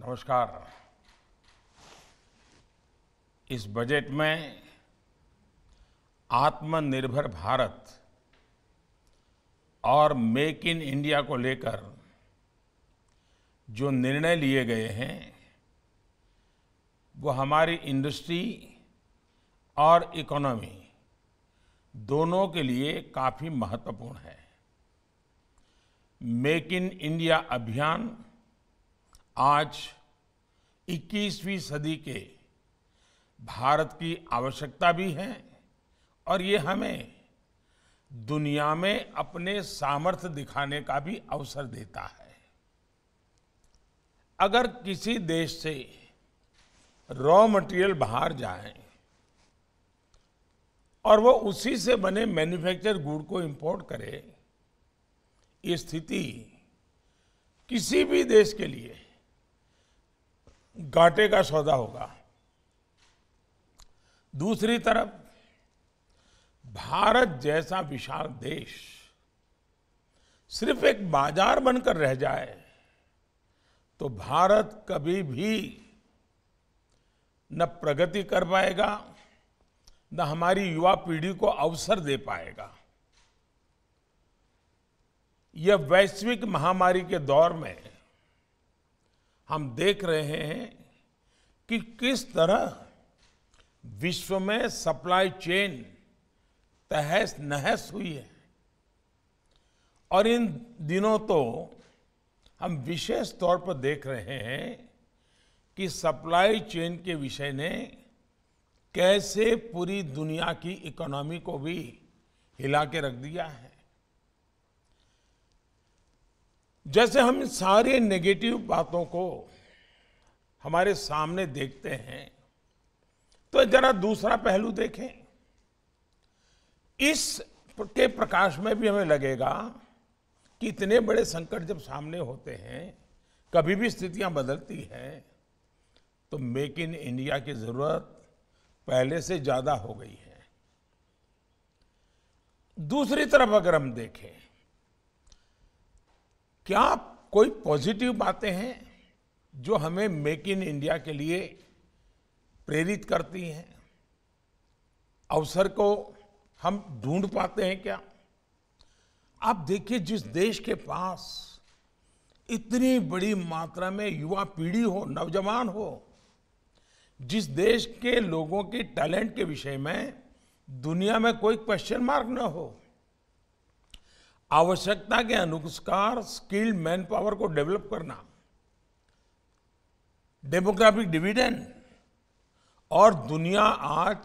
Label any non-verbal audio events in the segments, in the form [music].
नमस्कार इस बजट में आत्मनिर्भर भारत और मेक इन इंडिया को लेकर जो निर्णय लिए गए हैं वो हमारी इंडस्ट्री और इकोनॉमी दोनों के लिए काफ़ी महत्वपूर्ण है मेक इन इंडिया अभियान आज 21वीं सदी के भारत की आवश्यकता भी है और ये हमें दुनिया में अपने सामर्थ्य दिखाने का भी अवसर देता है अगर किसी देश से रॉ मटेरियल बाहर जाए और वो उसी से बने मैन्युफैक्चर गुड़ को इंपोर्ट करे ये स्थिति किसी भी देश के लिए घाटे का सौदा होगा दूसरी तरफ भारत जैसा विशाल देश सिर्फ एक बाजार बनकर रह जाए तो भारत कभी भी न प्रगति कर पाएगा न हमारी युवा पीढ़ी को अवसर दे पाएगा यह वैश्विक महामारी के दौर में हम देख रहे हैं कि किस तरह विश्व में सप्लाई चेन तहस नहस हुई है और इन दिनों तो हम विशेष तौर पर देख रहे हैं कि सप्लाई चेन के विषय ने कैसे पूरी दुनिया की इकोनॉमी को भी हिला के रख दिया है जैसे हम सारे नेगेटिव बातों को हमारे सामने देखते हैं तो जरा दूसरा पहलू देखें इस के प्रकाश में भी हमें लगेगा कि इतने बड़े संकट जब सामने होते हैं कभी भी स्थितियां बदलती हैं तो मेक इन इंडिया की ज़रूरत पहले से ज़्यादा हो गई है दूसरी तरफ अगर हम देखें क्या कोई पॉजिटिव बातें हैं जो हमें मेक इन इंडिया के लिए प्रेरित करती हैं अवसर को हम ढूंढ पाते हैं क्या आप देखिए जिस देश के पास इतनी बड़ी मात्रा में युवा पीढ़ी हो नौजवान हो जिस देश के लोगों के टैलेंट के विषय में दुनिया में कोई क्वेश्चन मार्क न हो आवश्यकता के अनुसार स्किल्ड मैन पावर को डेवलप करना डेमोग्राफिक डिविडेंड और दुनिया आज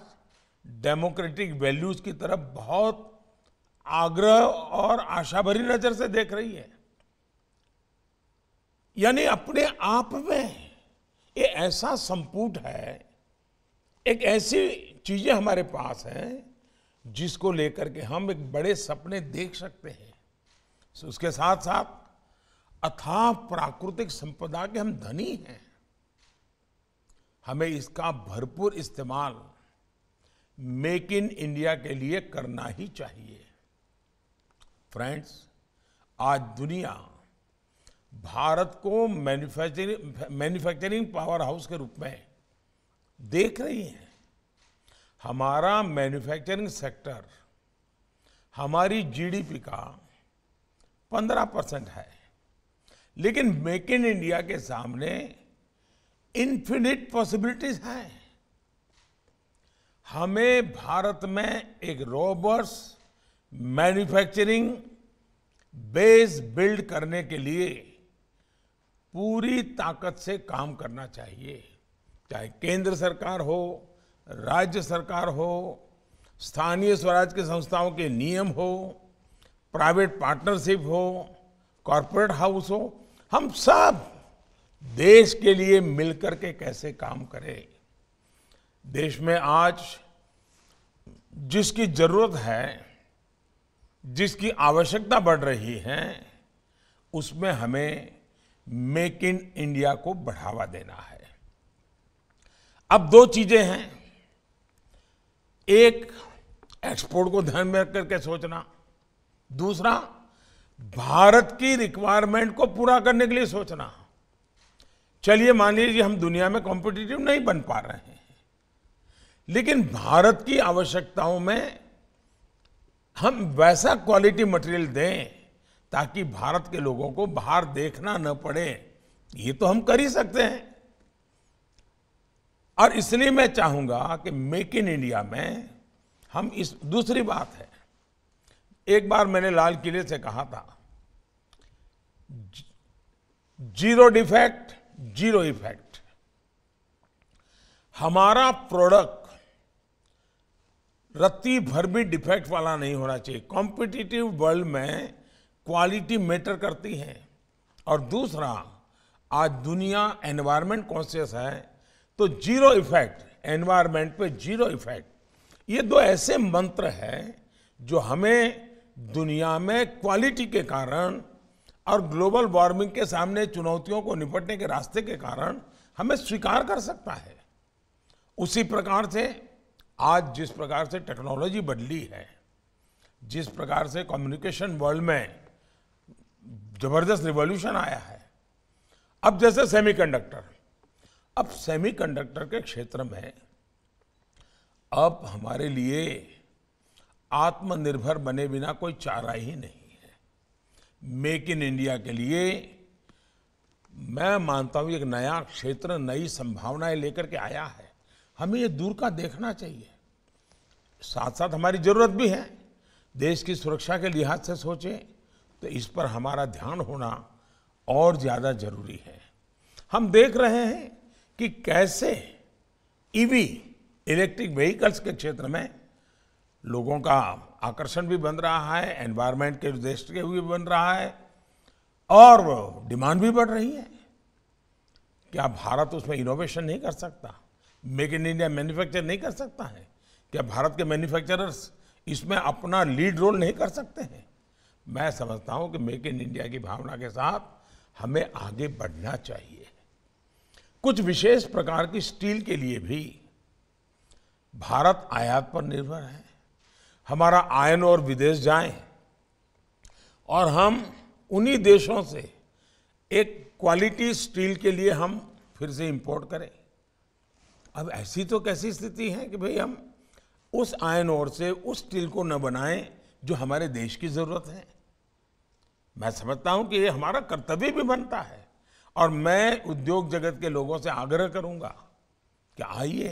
डेमोक्रेटिक वैल्यूज की तरफ बहुत आग्रह और आशा भरी नजर से देख रही है यानी अपने आप में ये ऐसा संपूट है एक ऐसी चीजें हमारे पास हैं जिसको लेकर के हम एक बड़े सपने देख सकते हैं so, उसके साथ साथ अथाह प्राकृतिक संपदा के हम धनी हैं हमें इसका भरपूर इस्तेमाल मेक इन इंडिया के लिए करना ही चाहिए फ्रेंड्स आज दुनिया भारत को मैन्युफैक्चरिंग मैन्युफैक्चरिंग पावर हाउस के रूप में देख रही है हमारा मैन्युफैक्चरिंग सेक्टर हमारी जीडीपी का पंद्रह परसेंट है लेकिन मेक इन इंडिया के सामने इन्फिनिट पॉसिबिलिटीज हैं हमें भारत में एक रोबर्स मैन्युफैक्चरिंग बेस बिल्ड करने के लिए पूरी ताकत से काम करना चाहिए चाहे केंद्र सरकार हो राज्य सरकार हो स्थानीय स्वराज की संस्थाओं के नियम हो प्राइवेट पार्टनरशिप हो कॉरपोरेट हाउस हो हम सब देश के लिए मिलकर के कैसे काम करें देश में आज जिसकी जरूरत है जिसकी आवश्यकता बढ़ रही है उसमें हमें मेक इन इंडिया को बढ़ावा देना है अब दो चीजें हैं एक एक्सपोर्ट को ध्यान में रख करके सोचना दूसरा भारत की रिक्वायरमेंट को पूरा करने के लिए सोचना चलिए मान लीजिए हम दुनिया में कॉम्पिटिटिव नहीं बन पा रहे हैं लेकिन भारत की आवश्यकताओं में हम वैसा क्वालिटी मटेरियल दें ताकि भारत के लोगों को बाहर देखना न पड़े ये तो हम कर ही सकते हैं और इसलिए मैं चाहूंगा कि मेक इन इंडिया में हम इस दूसरी बात है एक बार मैंने लाल किले से कहा था जीरो डिफेक्ट जीरो इफेक्ट हमारा प्रोडक्ट रत्ती भर भी डिफेक्ट वाला नहीं होना चाहिए कॉम्पिटिटिव वर्ल्ड में क्वालिटी मैटर करती है और दूसरा आज दुनिया एनवायरमेंट कॉन्शियस है तो जीरो इफेक्ट एनवायरमेंट पे जीरो इफेक्ट ये दो ऐसे मंत्र हैं जो हमें दुनिया में क्वालिटी के कारण और ग्लोबल वार्मिंग के सामने चुनौतियों को निपटने के रास्ते के कारण हमें स्वीकार कर सकता है उसी प्रकार से आज जिस प्रकार से टेक्नोलॉजी बदली है जिस प्रकार से कम्युनिकेशन वर्ल्ड में जबरदस्त रिवॉल्यूशन आया है अब जैसे सेमीकंडक्टर अब सेमीकंडक्टर के क्षेत्र में अब हमारे लिए आत्मनिर्भर बने बिना कोई चारा ही नहीं है मेक इन इंडिया के लिए मैं मानता हूँ एक नया क्षेत्र नई संभावनाएं लेकर के आया है हमें ये दूर का देखना चाहिए साथ साथ हमारी ज़रूरत भी है देश की सुरक्षा के लिहाज से सोचें तो इस पर हमारा ध्यान होना और ज़्यादा जरूरी है हम देख रहे हैं कि कैसे ईवी इलेक्ट्रिक व्हीकल्स के क्षेत्र में लोगों का आकर्षण भी बन रहा है एनवायरमेंट के उद्देश्य के भी बन रहा है और डिमांड भी बढ़ रही है क्या भारत उसमें इनोवेशन नहीं कर सकता मेक इन इंडिया मैन्युफैक्चर नहीं कर सकता है क्या भारत के मैन्युफैक्चरर्स इसमें अपना लीड रोल नहीं कर सकते हैं मैं समझता हूं कि मेक इन इंडिया की भावना के साथ हमें आगे बढ़ना चाहिए कुछ विशेष प्रकार की स्टील के लिए भी भारत आयात पर निर्भर है हमारा आयन और विदेश जाए और हम उन्हीं देशों से एक क्वालिटी स्टील के लिए हम फिर से इंपोर्ट करें अब ऐसी तो कैसी स्थिति है कि भाई हम उस आयन और से उस स्टील को न बनाएं जो हमारे देश की ज़रूरत है मैं समझता हूं कि ये हमारा कर्तव्य भी बनता है और मैं उद्योग जगत के लोगों से आग्रह करूंगा कि आइए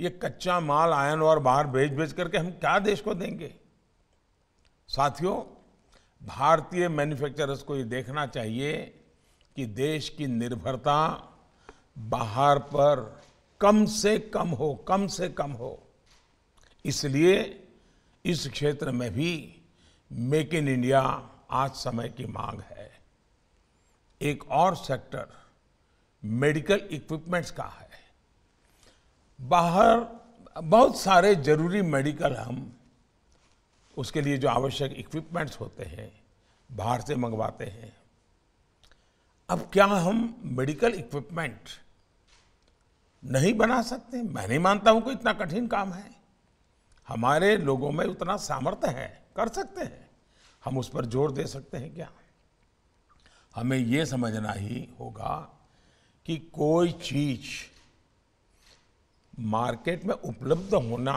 ये कच्चा माल आयन और बाहर बेच बेच करके हम क्या देश को देंगे साथियों भारतीय मैन्युफैक्चरर्स को ये देखना चाहिए कि देश की निर्भरता बाहर पर कम से कम हो कम से कम हो इसलिए इस क्षेत्र में भी मेक इन इंडिया आज समय की मांग है एक और सेक्टर मेडिकल इक्विपमेंट्स का है बाहर बहुत सारे जरूरी मेडिकल हम उसके लिए जो आवश्यक इक्विपमेंट्स होते हैं बाहर से मंगवाते हैं अब क्या हम मेडिकल इक्विपमेंट नहीं बना सकते मैं नहीं मानता हूं कि इतना कठिन काम है हमारे लोगों में उतना सामर्थ्य है कर सकते हैं हम उस पर जोर दे सकते हैं क्या हमें ये समझना ही होगा कि कोई चीज़ मार्केट में उपलब्ध होना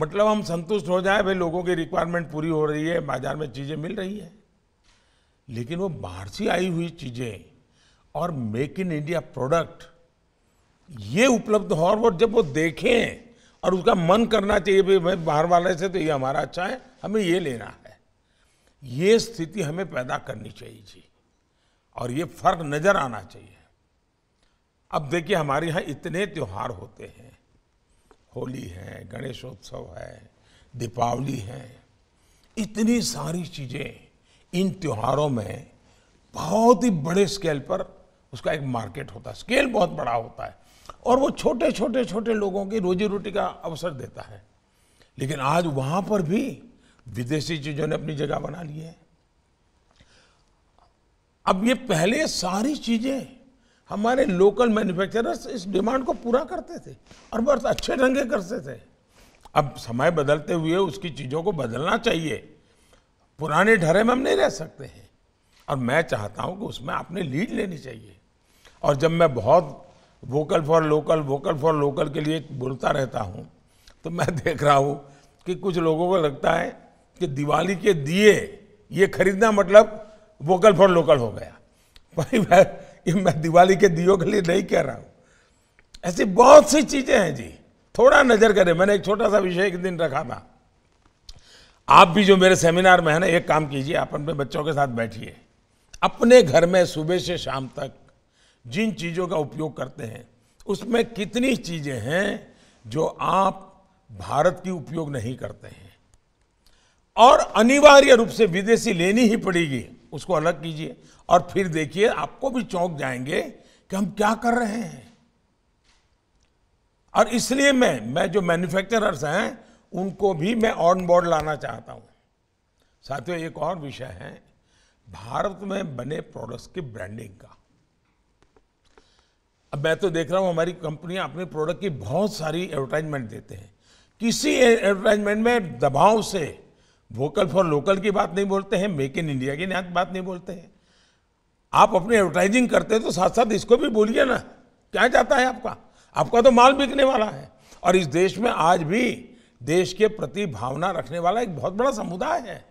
मतलब हम संतुष्ट हो जाए भाई लोगों की रिक्वायरमेंट पूरी हो रही है बाजार में चीज़ें मिल रही है लेकिन वो बाहर से आई हुई चीज़ें और मेक इन इंडिया प्रोडक्ट ये उपलब्ध हो और वो जब वो देखें और उसका मन करना चाहिए भाई भाई बाहर वाले से तो ये हमारा अच्छा है हमें ये लेना है ये स्थिति हमें पैदा करनी चाहिए जी और ये फर्क नज़र आना चाहिए अब देखिए हमारे यहाँ इतने त्यौहार होते हैं होली है गणेशोत्सव है दीपावली है इतनी सारी चीज़ें इन त्योहारों में बहुत ही बड़े स्केल पर उसका एक मार्केट होता है स्केल बहुत बड़ा होता है और वो छोटे छोटे छोटे लोगों की रोजी रोटी का अवसर देता है लेकिन आज वहाँ पर भी विदेशी चीज़ों ने अपनी जगह बना ली है अब ये पहले सारी चीज़ें हमारे लोकल मैन्युफैक्चरर्स इस डिमांड को पूरा करते थे और बहुत अच्छे ढंग से करते थे अब समय बदलते हुए उसकी चीज़ों को बदलना चाहिए पुराने ढरे में हम नहीं रह सकते हैं और मैं चाहता हूँ कि उसमें आपने लीड लेनी चाहिए और जब मैं बहुत vocal for local vocal for local के लिए बोलता रहता हूँ तो मैं [laughs] देख रहा हूँ कि कुछ लोगों को लगता है कि दिवाली के दिए ये खरीदना मतलब वोकल फॉर लोकल हो गया [laughs] भाई ये मैं दिवाली के दियो के लिए नहीं कह रहा हूँ ऐसी बहुत सी चीजें हैं जी थोड़ा नजर करें मैंने एक छोटा सा विषय एक दिन रखा था आप भी जो मेरे सेमिनार में है ना एक काम कीजिए आप अपने बच्चों के साथ बैठिए अपने घर में सुबह से शाम तक जिन चीज़ों का उपयोग करते हैं उसमें कितनी चीज़ें हैं जो आप भारत की उपयोग नहीं करते हैं और अनिवार्य रूप से विदेशी लेनी ही पड़ेगी उसको अलग कीजिए और फिर देखिए आपको भी चौंक जाएंगे कि हम क्या कर रहे हैं और इसलिए मैं मैं जो मैन्युफैक्चरर्स हैं उनको भी मैं ऑन बोर्ड लाना चाहता हूं साथियों एक और विषय है भारत में बने प्रोडक्ट्स की ब्रांडिंग का अब मैं तो देख रहा हूं हमारी कंपनियां अपने प्रोडक्ट की बहुत सारी एडवर्टाइजमेंट देते हैं किसी एडवर्टाइजमेंट में दबाव से वोकल फॉर लोकल की बात नहीं बोलते हैं मेक इन इंडिया की बात नहीं बोलते हैं आप अपनी एडवर्टाइजिंग करते तो साथ साथ इसको भी बोलिए ना क्या जाता है आपका आपका तो माल बिकने वाला है और इस देश में आज भी देश के प्रति भावना रखने वाला एक बहुत बड़ा समुदाय है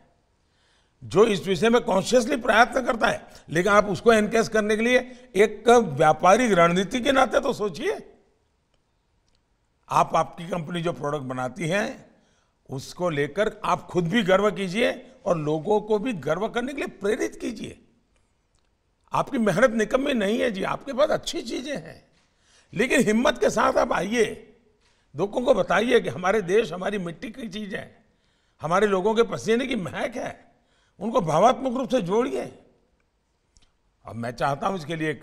जो इस विषय में कॉन्शियसली प्रयत्न करता है लेकिन आप उसको एनकेस करने के लिए एक व्यापारिक रणनीति के नाते तो सोचिए आप आपकी कंपनी जो प्रोडक्ट बनाती है उसको लेकर आप खुद भी गर्व कीजिए और लोगों को भी गर्व करने के लिए प्रेरित कीजिए आपकी मेहनत निकम्मी नहीं है जी आपके पास अच्छी चीज़ें हैं लेकिन हिम्मत के साथ आप आइए लोगों को बताइए कि हमारे देश हमारी मिट्टी की चीज़ है हमारे लोगों के पसीने की महक है उनको भावात्मक रूप से जोड़िए अब मैं चाहता हूँ इसके लिए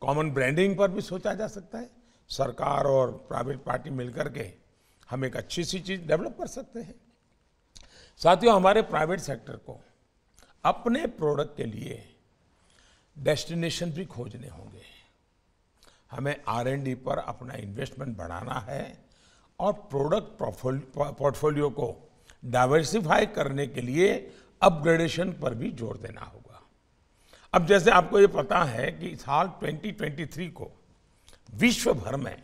कॉमन ब्रांडिंग पर भी सोचा जा सकता है सरकार और प्राइवेट पार्टी मिलकर के हम एक अच्छी सी चीज़ डेवलप कर सकते हैं साथियों हमारे प्राइवेट सेक्टर को अपने प्रोडक्ट के लिए डेस्टिनेशन भी खोजने होंगे हमें आर एंड डी पर अपना इन्वेस्टमेंट बढ़ाना है और प्रोडक्ट पोर्टफोलियो को डाइवर्सिफाई करने के लिए अपग्रेडेशन पर भी जोर देना होगा अब जैसे आपको ये पता है कि साल 2023 को विश्व भर में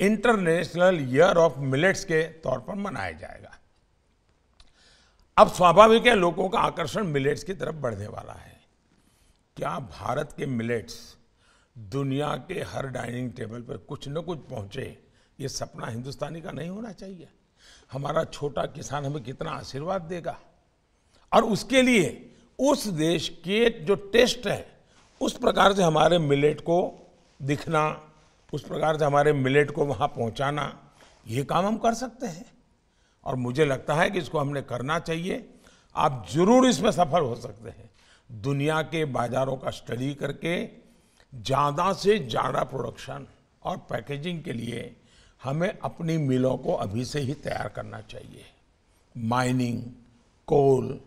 इंटरनेशनल ईयर ऑफ मिलेट्स के तौर पर मनाया जाएगा अब स्वाभाविक है लोगों का आकर्षण मिलेट्स की तरफ बढ़ने वाला है क्या भारत के मिलेट्स दुनिया के हर डाइनिंग टेबल पर कुछ न कुछ पहुँचे ये सपना हिंदुस्तानी का नहीं होना चाहिए हमारा छोटा किसान हमें कितना आशीर्वाद देगा और उसके लिए उस देश के जो टेस्ट है उस प्रकार से हमारे मिलेट को दिखना उस प्रकार से हमारे मिलेट को वहाँ पहुँचाना ये काम हम कर सकते हैं और मुझे लगता है कि इसको हमने करना चाहिए आप जरूर इसमें सफल हो सकते हैं दुनिया के बाज़ारों का स्टडी करके ज़्यादा से ज़्यादा प्रोडक्शन और पैकेजिंग के लिए हमें अपनी मिलों को अभी से ही तैयार करना चाहिए माइनिंग कोल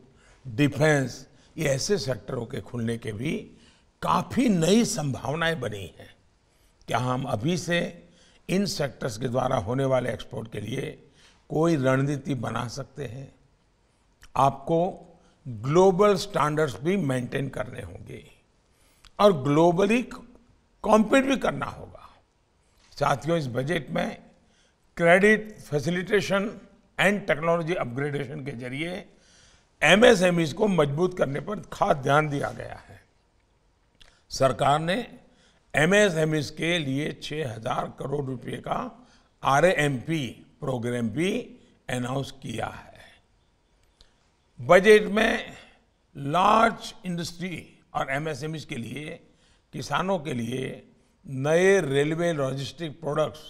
डिफेंस ये ऐसे सेक्टरों के खुलने के भी काफ़ी नई संभावनाएं बनी हैं क्या हम अभी से इन सेक्टर्स के द्वारा होने वाले एक्सपोर्ट के लिए कोई रणनीति बना सकते हैं आपको ग्लोबल स्टैंडर्ड्स भी मेंटेन करने होंगे और ग्लोबली कॉम्पीट भी करना होगा साथियों इस बजट में credit facilitation and technology upgradation के जरिए एमएसएमईज को मजबूत करने पर खास ध्यान दिया गया है सरकार ने एमएसएमईज के लिए 6000 करोड़ रुपए का आरएएमपी प्रोग्राम भी अनाउंस किया है बजट में लार्ज इंडस्ट्री और एमएसएमई e के लिए किसानों के लिए नए रेलवे लॉजिस्टिक प्रोडक्ट्स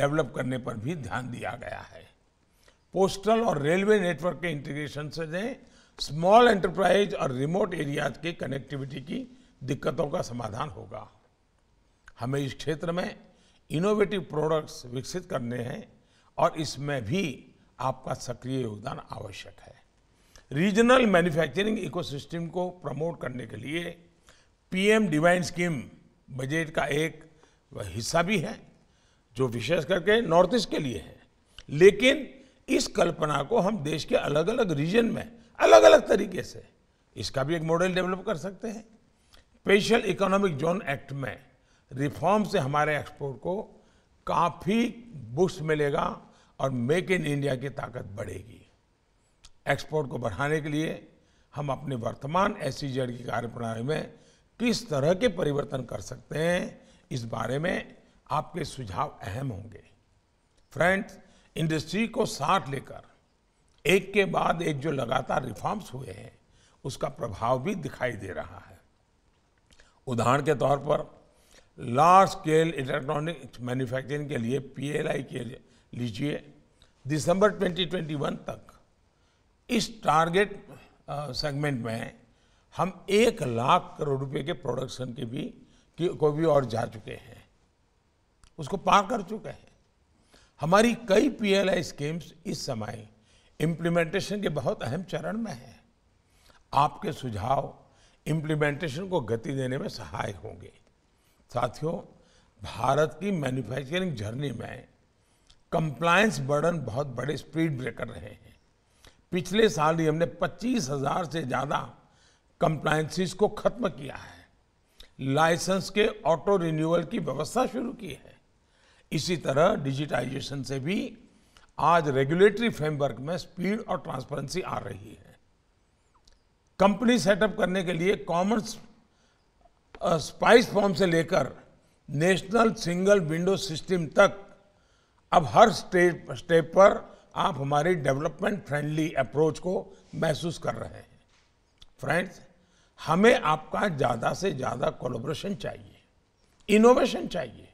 डेवलप करने पर भी ध्यान दिया गया है पोस्टल और रेलवे नेटवर्क के इंटीग्रेशन से स्मॉल एंटरप्राइज और रिमोट एरियाज के कनेक्टिविटी की दिक्कतों का समाधान होगा हमें इस क्षेत्र में इनोवेटिव प्रोडक्ट्स विकसित करने हैं और इसमें भी आपका सक्रिय योगदान आवश्यक है रीजनल मैन्युफैक्चरिंग इकोसिस्टम को प्रमोट करने के लिए पीएम डिवाइन स्कीम बजट का एक हिस्सा भी है जो विशेष करके नॉर्थ ईस्ट के लिए है लेकिन इस कल्पना को हम देश के अलग अलग रीजन में अलग अलग तरीके से इसका भी एक मॉडल डेवलप कर सकते हैं स्पेशल इकोनॉमिक जोन एक्ट में रिफॉर्म से हमारे एक्सपोर्ट को काफ़ी बुश मिलेगा और मेक इन इंडिया की ताकत बढ़ेगी एक्सपोर्ट को बढ़ाने के लिए हम अपने वर्तमान एस e की कार्यप्रणाली में किस तरह के परिवर्तन कर सकते हैं इस बारे में आपके सुझाव अहम होंगे फ्रेंड्स इंडस्ट्री को साथ लेकर एक के बाद एक जो लगातार रिफॉर्म्स हुए हैं उसका प्रभाव भी दिखाई दे रहा है उदाहरण के तौर पर लार्ज स्केल इलेक्ट्रॉनिक्स मैन्युफैक्चरिंग के लिए पीएलआई के लीजिए दिसंबर 2021 तक इस टारगेट सेगमेंट में हम एक लाख करोड़ रुपए के प्रोडक्शन के भी को भी और जा चुके हैं उसको पार कर चुके हैं हमारी कई पीएलआई स्कीम्स इस समय इम्प्लीमेंटेशन के बहुत अहम चरण में हैं आपके सुझाव इम्प्लीमेंटेशन को गति देने में सहायक होंगे साथियों भारत की मैन्युफैक्चरिंग जर्नी में कंप्लायंस बर्डन बहुत बड़े स्पीड ब्रेकर रहे हैं पिछले साल ही हमने पच्चीस हजार से ज़्यादा कंप्लायंसिस को खत्म किया है लाइसेंस के ऑटो रिन्यूअल की व्यवस्था शुरू की है इसी तरह डिजिटाइजेशन से भी आज रेगुलेटरी फ्रेमवर्क में स्पीड और ट्रांसपेरेंसी आ रही है कंपनी सेटअप करने के लिए कॉमर्स स्पाइस फॉर्म से लेकर नेशनल सिंगल विंडो सिस्टम तक अब हर स्टेप स्टेप पर आप हमारी डेवलपमेंट फ्रेंडली अप्रोच को महसूस कर रहे हैं फ्रेंड्स हमें आपका ज़्यादा से ज़्यादा कोलोब्रेशन चाहिए इनोवेशन चाहिए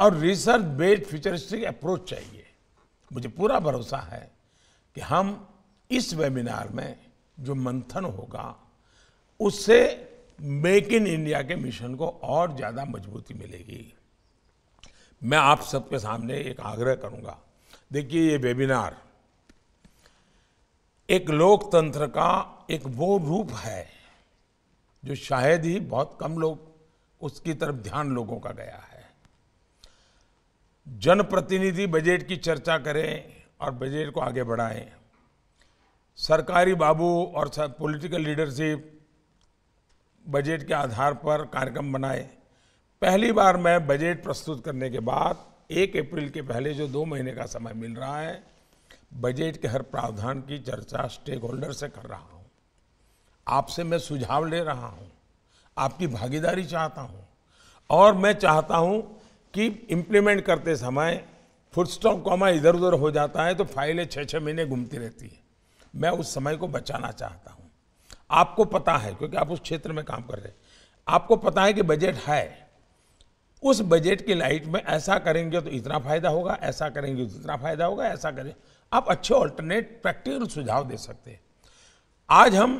और रिसर्च बेस्ड फ्यूचरिस्टिक अप्रोच चाहिए मुझे पूरा भरोसा है कि हम इस वेबिनार में जो मंथन होगा उससे मेक इन इंडिया के मिशन को और ज़्यादा मजबूती मिलेगी मैं आप सबके सामने एक आग्रह करूंगा देखिए ये वेबिनार एक लोकतंत्र का एक वो रूप है जो शायद ही बहुत कम लोग उसकी तरफ ध्यान लोगों का गया है जनप्रतिनिधि बजट की चर्चा करें और बजट को आगे बढ़ाएं सरकारी बाबू और पॉलिटिकल लीडरशिप बजट के आधार पर कार्यक्रम बनाए पहली बार मैं बजट प्रस्तुत करने के बाद एक अप्रैल के पहले जो दो महीने का समय मिल रहा है बजट के हर प्रावधान की चर्चा स्टेक होल्डर से कर रहा हूँ आपसे मैं सुझाव ले रहा हूँ आपकी भागीदारी चाहता हूँ और मैं चाहता हूँ कि इम्प्लीमेंट करते समय फुट स्टॉप कॉमा इधर उधर हो जाता है तो फाइलें छः छः महीने घूमती रहती है मैं उस समय को बचाना चाहता हूँ आपको पता है क्योंकि आप उस क्षेत्र में काम कर रहे हैं आपको पता है कि बजट है उस बजट की लाइट में ऐसा करेंगे तो इतना फ़ायदा होगा ऐसा करेंगे तो इतना फ़ायदा होगा ऐसा करें आप अच्छे ऑल्टरनेट प्रैक्टिकल सुझाव दे सकते हैं आज हम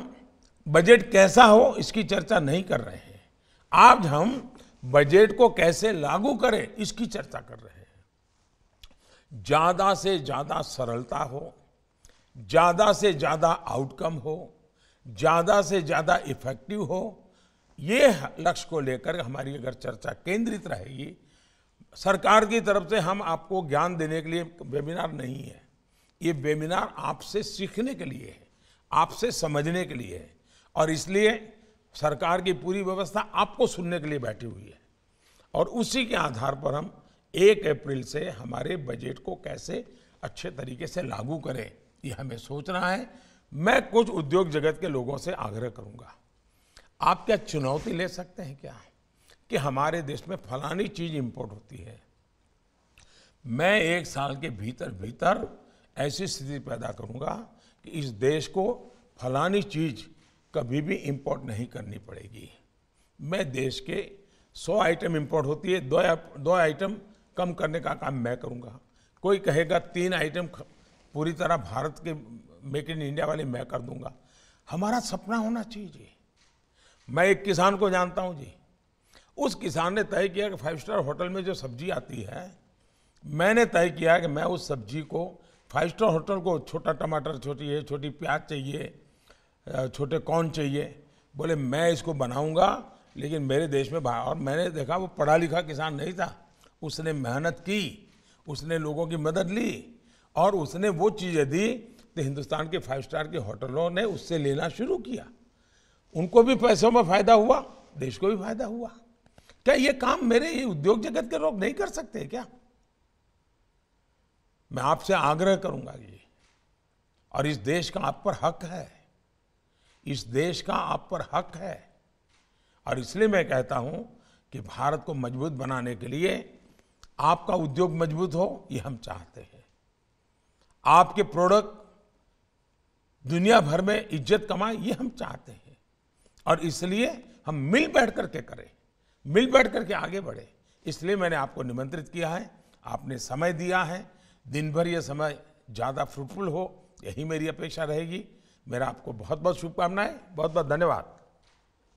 बजट कैसा हो इसकी चर्चा नहीं कर रहे हैं आज हम बजट को कैसे लागू करें इसकी चर्चा कर रहे हैं ज़्यादा से ज़्यादा सरलता हो ज़्यादा से ज़्यादा आउटकम हो ज़्यादा से ज़्यादा इफेक्टिव हो ये लक्ष्य को लेकर हमारी अगर चर्चा केंद्रित रहेगी सरकार की तरफ से हम आपको ज्ञान देने के लिए वेबिनार नहीं है ये वेबिनार आपसे सीखने के लिए है आपसे समझने के लिए है और इसलिए सरकार की पूरी व्यवस्था आपको सुनने के लिए बैठी हुई है और उसी के आधार पर हम एक अप्रैल से हमारे बजट को कैसे अच्छे तरीके से लागू करें ये हमें सोचना है मैं कुछ उद्योग जगत के लोगों से आग्रह करूंगा आप क्या चुनौती ले सकते हैं क्या कि हमारे देश में फलानी चीज़ इंपोर्ट होती है मैं एक साल के भीतर भीतर ऐसी स्थिति पैदा करूंगा कि इस देश को फलानी चीज़ कभी भी इंपोर्ट नहीं करनी पड़ेगी मैं देश के 100 आइटम इंपोर्ट होती है दो दो आइटम कम करने का काम मैं करूंगा कोई कहेगा तीन आइटम पूरी तरह भारत के मेक इन इंडिया वाले मैं कर दूंगा हमारा सपना होना चाहिए मैं एक किसान को जानता हूँ जी उस किसान ने तय किया कि फाइव स्टार होटल में जो सब्जी आती है मैंने तय किया कि मैं उस सब्जी को फाइव स्टार होटल को छोटा टमाटर छोटी है छोटी प्याज चाहिए छोटे कौन चाहिए बोले मैं इसको बनाऊंगा लेकिन मेरे देश में और मैंने देखा वो पढ़ा लिखा किसान नहीं था उसने मेहनत की उसने लोगों की मदद ली और उसने वो चीज़ें दी तो हिंदुस्तान के फाइव स्टार के होटलों ने उससे लेना शुरू किया उनको भी पैसों में फायदा हुआ देश को भी फायदा हुआ क्या ये काम मेरे ये उद्योग जगत के लोग नहीं कर सकते क्या मैं आपसे आग्रह करूंगा ये और इस देश का आप पर हक है इस देश का आप पर हक है और इसलिए मैं कहता हूं कि भारत को मजबूत बनाने के लिए आपका उद्योग मजबूत हो ये हम चाहते हैं आपके प्रोडक्ट दुनिया भर में इज्जत कमाए ये हम चाहते हैं और इसलिए हम मिल बैठ कर के करें मिल बैठ कर के आगे बढ़े इसलिए मैंने आपको निमंत्रित किया है आपने समय दिया है दिन भर ये समय ज़्यादा फ्रूटफुल हो यही मेरी अपेक्षा रहेगी मेरा आपको बहुत बहुत शुभकामनाएं बहुत बहुत धन्यवाद